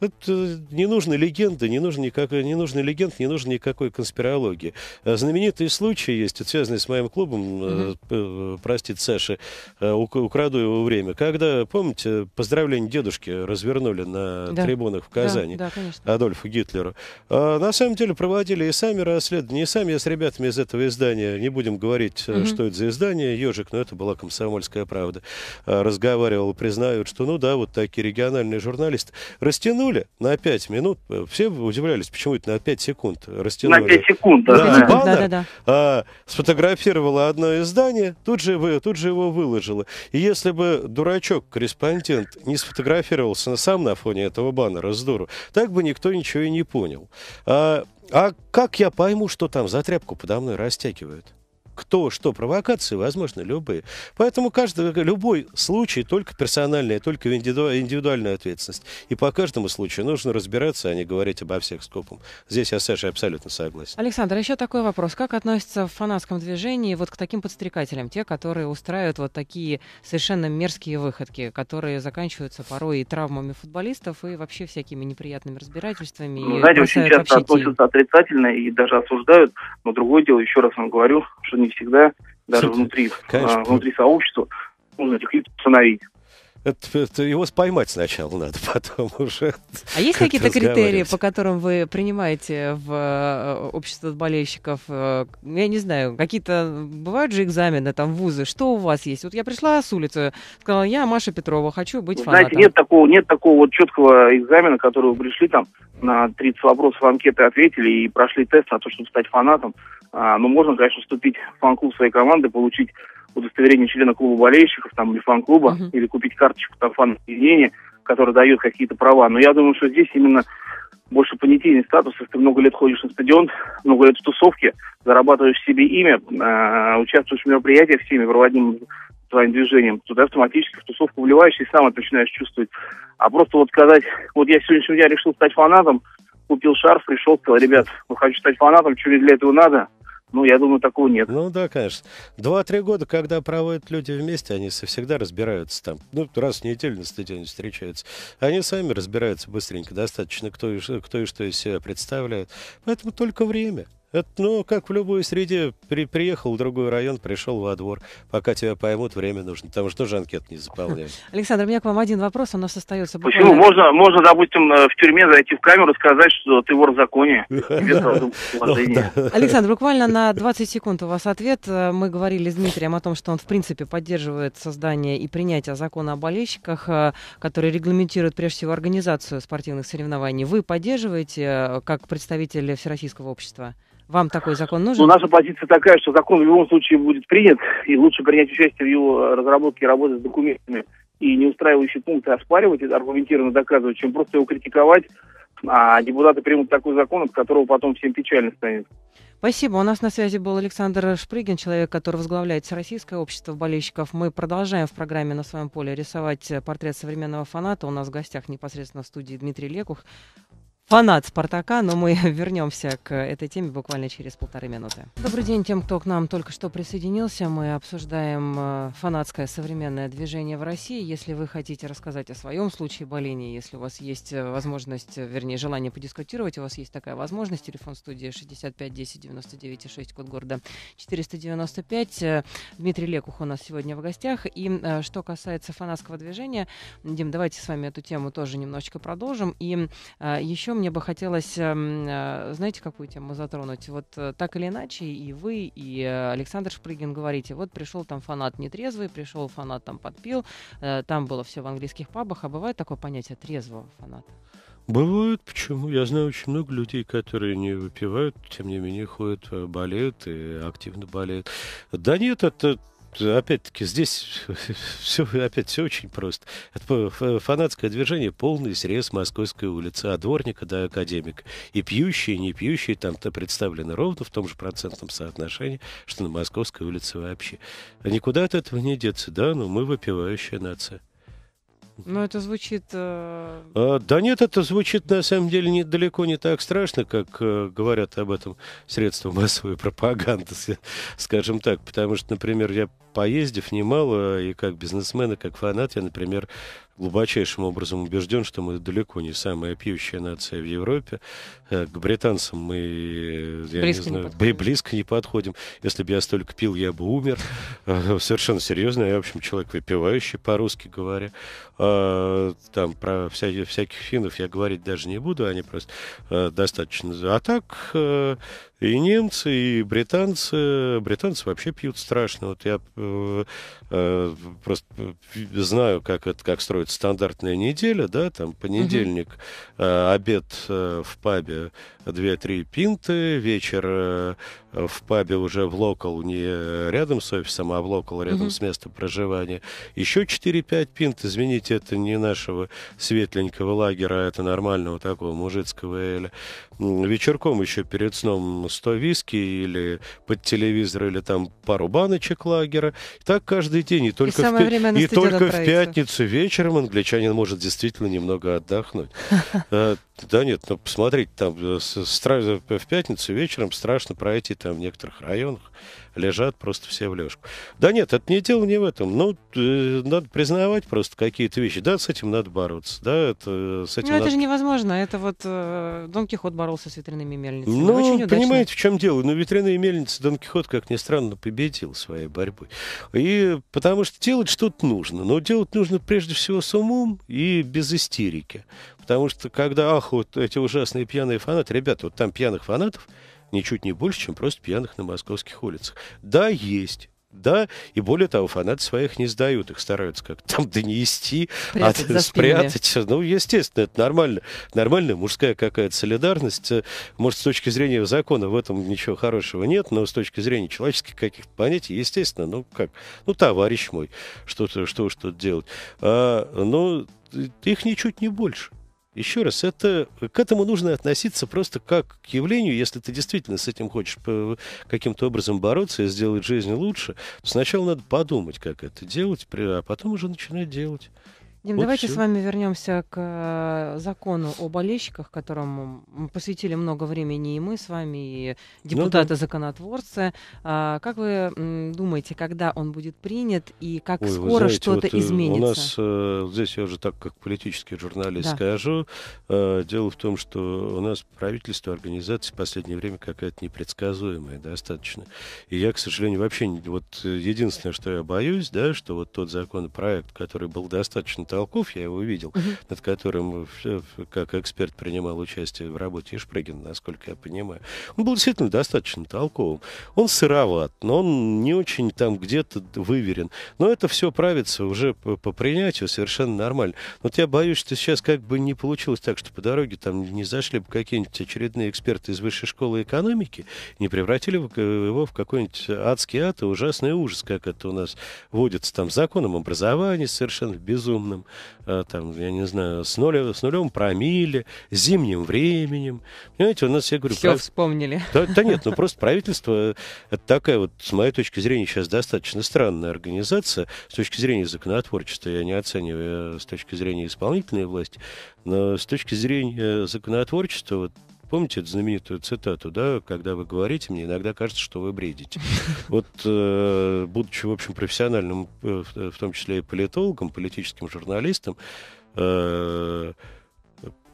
Это не нужны легенды, не нужно никакой, не нужны легенд, не нужно никакой конспирологии. Э, знаменитые случаи есть, вот, связанный с моим клубом, mm-hmm. Э, э, простит Саша, украду его время. Когда, помните, поздравление дедушки развернули на да. трибунах в Казани да, да, Адольфу Гитлеру. А, на самом деле проводили и сами расследования, и сами я а с ребятами из этого издания, не будем говорить, mm-hmm. что это за издание, ежик, но это была комсомольская правда, а, разговаривал, признают, что ну да, вот такие региональные журналисты. Растянули растянули на 5 минут. Все удивлялись, почему это на 5 секунд растянули. На 5 секунд, да. Да, да. да, да, А, сфотографировала одно издание, тут же, его, тут же его выложила. И если бы дурачок-корреспондент не сфотографировался на сам на фоне этого баннера с дуру, так бы никто ничего и не понял. А, а как я пойму, что там за тряпку подо мной растягивают? кто что, провокации возможны любые. Поэтому каждый, любой случай только персональная, только индивидуальная ответственность. И по каждому случаю нужно разбираться, а не говорить обо всех скопом. Здесь я саша абсолютно согласен. Александр, еще такой вопрос. Как относится в фанатском движении вот к таким подстрекателям, те, которые устраивают вот такие совершенно мерзкие выходки, которые заканчиваются порой и травмами футболистов, и вообще всякими неприятными разбирательствами? Ну, знаете, очень часто относятся отрицательно и даже осуждают. Но другое дело, еще раз вам говорю, что не не всегда, даже внутри, а, Конечно. Ну внутри сообщества, можно этих лиц установить. Это, это его споймать сначала надо, потом уже. А есть какие-то критерии, по которым вы принимаете в э, общество болельщиков? Э, я не знаю, какие-то бывают же экзамены, там вузы. Что у вас есть? Вот я пришла с улицы, сказала, я Маша Петрова, хочу быть фанатом. Знаете, нет такого, нет такого вот четкого экзамена, который вы пришли там на 30 вопросов анкеты ответили и прошли тест на то, чтобы стать фанатом. А, но можно, конечно, вступить в фан-клуб своей команды, получить удостоверение члена клуба болельщиков там, или фан-клуба, uh-huh. или купить карточку там фан-объединения, которая дает какие-то права. Но я думаю, что здесь именно больше понятийный статус, если ты много лет ходишь на стадион, много лет в тусовке, зарабатываешь себе имя, а, участвуешь в мероприятиях всеми, проводим проводимых твоим движением, то ты автоматически в тусовку вливаешься и сам это начинаешь чувствовать. А просто вот сказать, вот я сегодняшний день решил стать фанатом, купил шарф, пришел, сказал, ребят, ну хочу стать фанатом, что мне для этого надо, ну, я думаю, такого нет. Ну да, конечно. Два-три года, когда проводят люди вместе, они всегда разбираются там. Ну, раз в неделю на стадионе встречаются. Они сами разбираются быстренько, достаточно, кто и, кто и что из себя представляет. Поэтому только время. Это, ну, как в любой среде, при, приехал в другой район, пришел во двор. Пока тебя поймут, время нужно. потому что тоже анкет не заполняли. Александр, у меня к вам один вопрос, у нас остается буквально... Почему? Можно, можно, допустим, э, в тюрьме зайти в камеру, сказать, что ты вор в законе. Ну, Александр, буквально на 20 секунд у вас ответ. Э, мы говорили с Дмитрием о том, что он, в принципе, поддерживает создание и принятие закона о болельщиках, э, который регламентирует, прежде всего, организацию спортивных соревнований. Вы поддерживаете, как представитель Всероссийского общества? Вам такой закон ну, нужен? Ну, наша позиция такая, что закон в любом случае будет принят, и лучше принять участие в его э, разработке и работе с документами и не устраивающие пункты оспаривать, и аргументированно доказывать, чем просто его критиковать, а депутаты примут такой закон, от которого потом всем печально станет. Спасибо. У нас на связи был Александр Шпрыгин, человек, который возглавляет Всероссийское общество болельщиков. Мы продолжаем в программе «На своем поле» рисовать э, портрет современного фаната. У нас в гостях непосредственно в студии Дмитрий Лекух, фанат «Спартака», но мы вернемся к этой теме буквально через полторы минуты. Добрый день тем, кто к нам только что присоединился. Мы обсуждаем э, фанатское современное движение в России. Если вы хотите рассказать о своем случае боления, если у вас есть э, возможность, э, вернее, желание подискутировать, у вас есть такая возможность, телефон студии 65 10 99 6, код города 495. Дмитрий Лекух у нас сегодня в гостях. И что касается фанатского движения, Дим, давайте с вами эту тему тоже немножечко продолжим. И еще мне бы хотелось, эм, э, знаете, какую тему затронуть? Вот э, так или иначе, и вы, и э, Александр Шпрыгин говорите, вот пришел там фанат нетрезвый, пришел фанат там подпил, там было все в английских пабах, а бывает такое понятие трезвого фаната? Бывают, почему? Я знаю очень много людей, которые не выпивают, тем не менее ходят, болеют и активно болеют. Да нет, это опять-таки, здесь все, опять все очень просто. Это фанатское движение, полный срез Московской улицы, от дворника до академика. И пьющие, и не пьющие там-то представлены ровно в том же процентном соотношении, что на Московской улице вообще. А никуда от этого не деться, да, но ну, мы выпивающая нация. Но это звучит... Э... А, да нет, это звучит на самом деле не, далеко не так страшно, как э, говорят об этом средства массовой пропаганды, скажем так. Потому что, например, я поездив немало, и как бизнесмен, и как фанат, я, например, глубочайшим образом убежден, что мы далеко не самая пьющая нация в Европе. Э, к британцам мы я близко, не знаю, не подходим. близко не подходим. Если бы я столько пил, я бы умер. Э, совершенно серьезно. Я, в общем, человек выпивающий, по-русски говоря. Э, там про вся, всяких финнов я говорить даже не буду. Они просто достаточно... А так и немцы, и британцы. Британцы вообще пьют страшно. Вот я просто знаю, как, это, как строится проходит стандартная неделя, да, там понедельник, э, обед э, в пабе 2-3 пинты, вечер э, в пабе уже в локал, не рядом с офисом, а в локал рядом с местом проживания. Еще 4-5 пинт, извините, это не нашего светленького лагеря, а это нормального такого мужицкого эля вечерком еще перед сном 100 виски или под телевизор, или там пару баночек лагера. Так каждый день. И только, и в, время и только в пятницу вечером англичанин может действительно немного отдохнуть. А, да нет, ну посмотрите, там э, в пятницу вечером страшно пройти там в некоторых районах лежат просто все в лёжку. Да нет, это не дело не в этом. Ну, э, надо признавать просто какие-то вещи. Да, с этим надо бороться. Да, это, с этим ну, надо... это же невозможно. Это вот э, Дон Кихот боролся с ветряными мельницами. Ну, Очень удачно. понимаете, в чем дело? Ну, ветряные мельницы Дон Кихот, как ни странно, победил своей борьбой. И потому что делать что-то нужно. Но делать нужно прежде всего с умом и без истерики. Потому что когда, ах, вот эти ужасные пьяные фанаты, ребята, вот там пьяных фанатов, ничуть не больше, чем просто пьяных на московских улицах. Да, есть. Да, и более того, фанаты своих не сдают, их стараются как-то там донести, а прятать, от, спрятать. Ну, естественно, это нормально. Нормальная мужская какая-то солидарность. Может, с точки зрения закона в этом ничего хорошего нет, но с точки зрения человеческих каких-то понятий, естественно, ну как, ну, товарищ мой, что-то, что что-то делать. А, но ну, их ничуть не больше еще раз, это, к этому нужно относиться просто как к явлению, если ты действительно с этим хочешь каким-то образом бороться и сделать жизнь лучше, сначала надо подумать, как это делать, а потом уже начинать делать. Дим, вот давайте все. с вами вернемся к э, закону о болельщиках, которому посвятили много времени и мы с вами, и ну депутаты-законотворцы. А, как вы думаете, когда он будет принят и как Ой, скоро знаете, что-то вот э, изменится? У нас, э, здесь я уже так как политический журналист да. скажу, дело в том, что у нас правительство, организация в последнее время какая-то непредсказуемая достаточно. И я, к сожалению, вообще, не, вот единственное, что я боюсь, да, что вот тот законопроект, который был достаточно Толков, я его видел, угу. над которым как эксперт принимал участие в работе Шпрыгин, насколько я понимаю. Он был действительно достаточно толковым. Он сыроват, но он не очень там где-то выверен. Но это все правится уже по, по принятию совершенно нормально. Вот я боюсь, что сейчас как бы не получилось так, что по дороге там не зашли бы какие-нибудь очередные эксперты из высшей школы экономики, не превратили бы э, его в какой-нибудь адский ад и ужасный ужас, как это у нас водится там законом образования совершенно безумным. Э, там, я не знаю, с, нуля, с нулем промили, зимним временем. Понимаете, у нас, я говорю... Все прав... вспомнили. Да, да нет, ну просто правительство, э, это такая вот, с моей точки зрения, сейчас достаточно странная организация. С точки зрения законотворчества я не оцениваю, э, с точки зрения исполнительной власти. Но с точки зрения законотворчества, вот Помните эту знаменитую цитату, да, когда вы говорите, мне иногда кажется, что вы бредите. Вот, э, будучи, в общем, профессиональным, э, э, в том числе и политологом, политическим журналистом, э,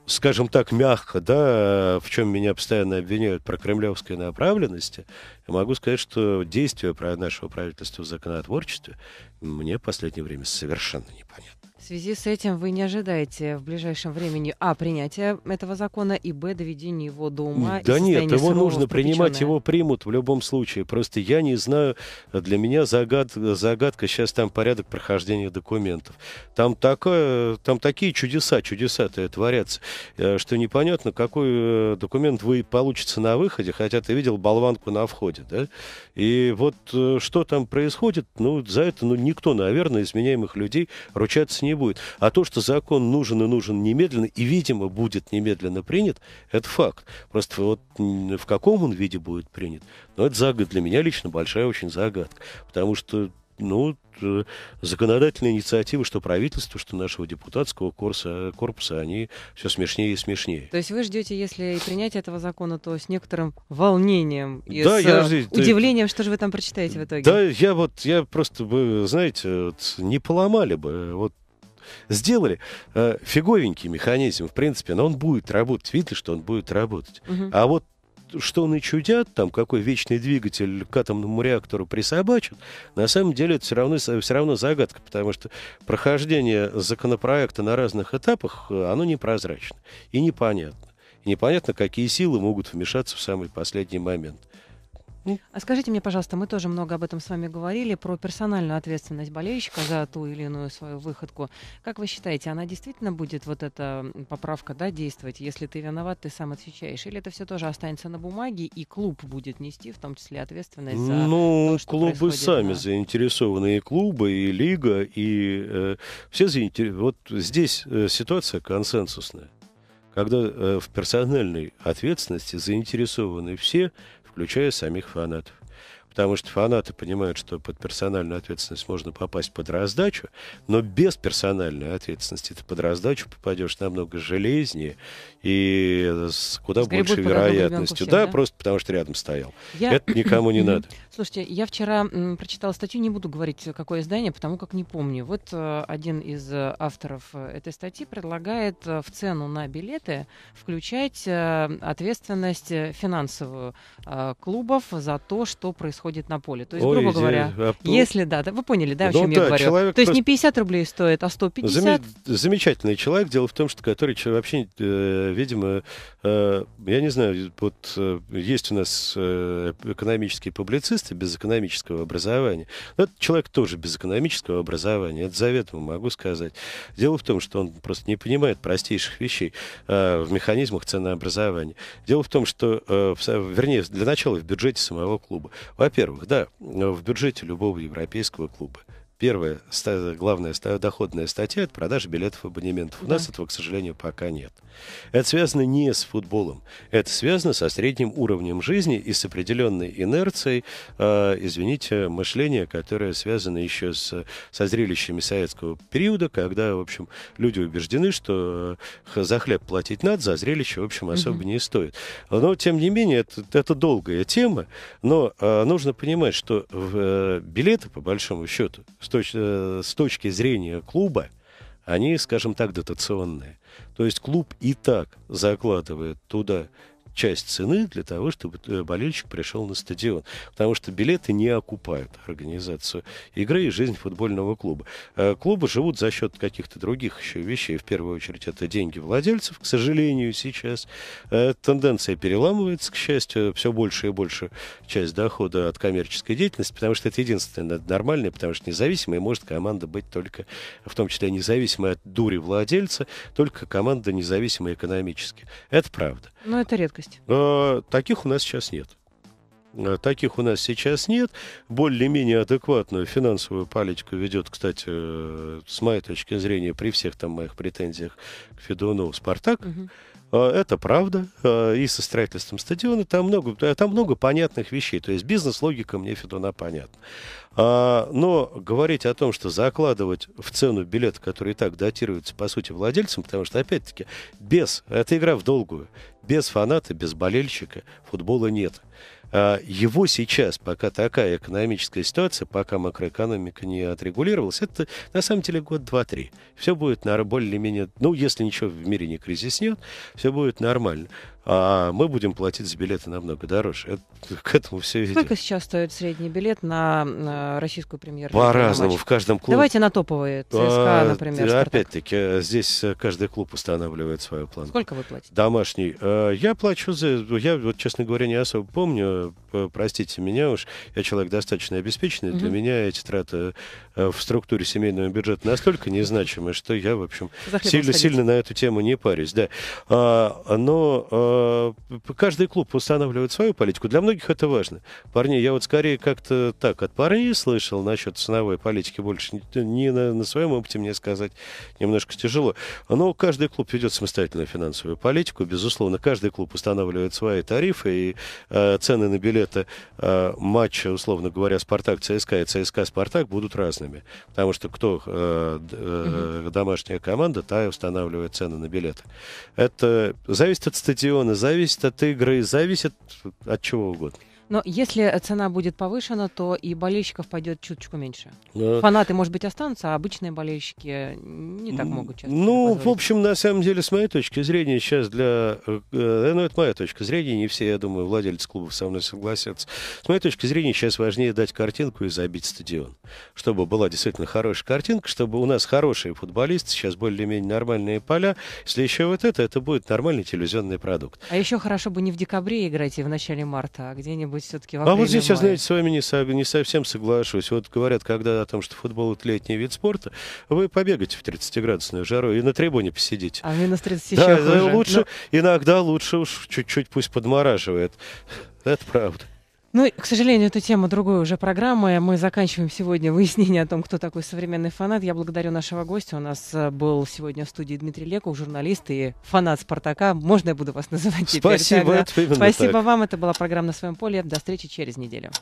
скажем так, мягко, да, в чем меня постоянно обвиняют про кремлевской направленности, я могу сказать, что действия нашего правительства в законотворчестве мне в последнее время совершенно непонятно связи с этим вы не ожидаете в ближайшем времени а принятия этого закона и б доведения его до ума. Да нет, его нужно принимать, его примут в любом случае. Просто я не знаю, для меня загад, загадка сейчас там порядок прохождения документов. Там такое, там такие чудеса, чудеса творятся, э, что непонятно, какой э, документ вы получится на выходе, хотя ты видел болванку на входе, да? И вот э, что там происходит, ну за это ну никто, наверное, изменяемых людей ручаться не будет будет. А то, что закон нужен и нужен немедленно, и, видимо, будет немедленно принят, это факт. Просто вот в каком он виде будет принят, но ну, это загадка для меня лично большая очень загадка. Потому что ну, э, законодательные инициативы, что правительство, что нашего депутатского корпуса, э, корпуса, они все смешнее и смешнее. То есть вы ждете, если и принятие этого закона, то с некоторым волнением и да, с я, э, удивлением, что же вы там прочитаете в итоге? Да, я вот, я просто бы, знаете, вот, не поломали бы. Вот Сделали э, фиговенький механизм, в принципе, но он будет работать. Видите, что он будет работать. Угу. А вот что он и чудят, там какой вечный двигатель к атомному реактору присобачен, на самом деле это все равно, все равно загадка, потому что прохождение законопроекта на разных этапах, э, оно непрозрачно и непонятно. И непонятно, какие силы могут вмешаться в самый последний момент. Ну. А скажите мне, пожалуйста, мы тоже много об этом с вами говорили, про персональную ответственность болельщика за ту или иную свою выходку. Как вы считаете, она действительно будет, вот эта поправка, да, действовать? Если ты виноват, ты сам отвечаешь. Или это все тоже останется на бумаге, и клуб будет нести в том числе ответственность за Ну, то, что клубы сами на... заинтересованы, и клубы, и лига, и э, все заинтересованы. Вот здесь э, ситуация консенсусная когда э, в персональной ответственности заинтересованы все, включая самих фанатов потому что фанаты понимают, что под персональную ответственность можно попасть под раздачу, но без персональной ответственности ты под раздачу попадешь намного железнее и с куда с большей вероятностью. да, да, просто потому что рядом стоял. Я... Это никому не надо. Слушайте, я вчера прочитала статью, не буду говорить, какое издание, потому как не помню. Вот э, один из э, авторов э, этой статьи предлагает в цену на билеты включать ответственность финансовую клубов за то, что происходит происходит на поле. То есть, Ой, грубо я, говоря, я, а если да, да, вы поняли, да, о ну чем да, я говорю. Человек То есть не 50 рублей стоит, а 150. Зам... Замечательный человек. Дело в том, что который вообще, э, видимо, э, я не знаю, вот э, есть у нас э, экономические публицисты без экономического образования. Но этот человек тоже без экономического образования. Это заведомо могу сказать. Дело в том, что он просто не понимает простейших вещей э, в механизмах ценообразования. Дело в том, что, э, в, вернее, для начала в бюджете самого клуба. Во во-первых, да, в бюджете любого европейского клуба Первая, ста- главная ста- доходная статья – это продажа билетов и абонементов. У да. нас этого, к сожалению, пока нет. Это связано не с футболом. Это связано со средним уровнем жизни и с определенной инерцией, э, извините, мышления, которое связано еще с, со зрелищами советского периода, когда, в общем, люди убеждены, что э, за хлеб платить надо, за зрелище, в общем, особо mm-hmm. не стоит. Но, тем не менее, это, это долгая тема, но э, нужно понимать, что в, э, билеты, по большому счету, точ, э, с точки зрения клуба, они, скажем так, дотационные. То есть клуб и так закладывает туда часть цены для того, чтобы э, болельщик пришел на стадион. Потому что билеты не окупают организацию игры и жизнь футбольного клуба. Э, клубы живут за счет каких-то других еще вещей. В первую очередь это деньги владельцев, к сожалению, сейчас. Э, тенденция переламывается, к счастью, все больше и больше часть дохода от коммерческой деятельности, потому что это единственное нормальное, потому что независимая может команда быть только, в том числе независимая от дури владельца, только команда независимая экономически. Это правда. Ну, это редкость. Э, таких у нас сейчас нет. Э, таких у нас сейчас нет. Более-менее адекватную финансовую политику ведет, кстати, э, с моей точки зрения, при всех там моих претензиях к Федуну «Спартак». Угу. Э, это правда. Э, и со строительством стадиона там много, э, там много понятных вещей. То есть бизнес-логика мне Федуна понятна. А, но говорить о том, что закладывать в цену билет, который и так датируется, по сути, владельцам, потому что, опять-таки, без, это игра в долгую, без фаната, без болельщика футбола нет. А, его сейчас, пока такая экономическая ситуация, пока макроэкономика не отрегулировалась, это на самом деле год, два, три. Все будет более-менее, ну, если ничего в мире не кризиснет, все будет нормально а мы будем платить за билеты намного дороже. Это, к этому все идет. Сколько сейчас стоит средний билет на, на э, российскую премьеру? По-разному, в каждом клубе. Давайте на топовые, ЦСКА, а, например, Спартак. Опять-таки, э, здесь э, каждый клуб устанавливает свою план. Сколько вы платите? Домашний. Я плачу за... Я, вот, честно говоря, не особо помню, простите меня уж, я человек достаточно обеспеченный, угу. для меня эти траты в структуре семейного бюджета настолько незначимы, что я, в общем, сильно, сильно на эту тему не парюсь. Да. А, но Э, каждый клуб устанавливает свою политику. Для многих это важно. Парни, я вот скорее как-то так от парней слышал насчет ценовой политики больше. Не на, на своем опыте мне сказать немножко тяжело. Но каждый клуб ведет самостоятельную финансовую политику. Безусловно, каждый клуб устанавливает свои тарифы и э, цены на билеты э, матча, условно говоря, Спартак, ЦСКА и ЦСКА, Спартак будут разными. Потому что кто э, э, домашняя команда, та и устанавливает цены на билеты. Это зависит от стадиона миллиона зависит от игры, зависит от чего угодно. Но если цена будет повышена, то и болельщиков пойдет чуточку меньше. А... Фанаты, может быть, останутся, а обычные болельщики не так могут часто Ну, в общем, на самом деле, с моей точки зрения, сейчас для... Э, э, ну, это моя точка зрения, не все, я думаю, владельцы клубов со мной согласятся. С моей точки зрения, сейчас важнее дать картинку и забить стадион. Чтобы была действительно хорошая картинка, чтобы у нас хорошие футболисты, сейчас более-менее нормальные поля. Если еще вот это, это будет нормальный телевизионный продукт. А еще хорошо бы не в декабре играть и а в начале марта, а где-нибудь быть, все-таки в А вот здесь мае. я, знаете, с вами не, со, не совсем соглашусь. Вот говорят, когда о том, что футбол — это летний вид спорта, вы побегаете в 30-градусную жару и на трибуне посидите. А минус 30 да, еще э, хуже. лучше, Но... Ну. иногда лучше уж чуть-чуть пусть подмораживает. Это правда. Ну, к сожалению, эту тему другой уже программы. Мы заканчиваем сегодня выяснение о том, кто такой современный фанат. Я благодарю нашего гостя. У нас э, был сегодня в студии Дмитрий Леков, журналист и фанат «Спартака». Можно я буду вас называть теперь? Спасибо, Тогда... это Спасибо так. вам. Это была программа «На своем поле». До встречи через неделю.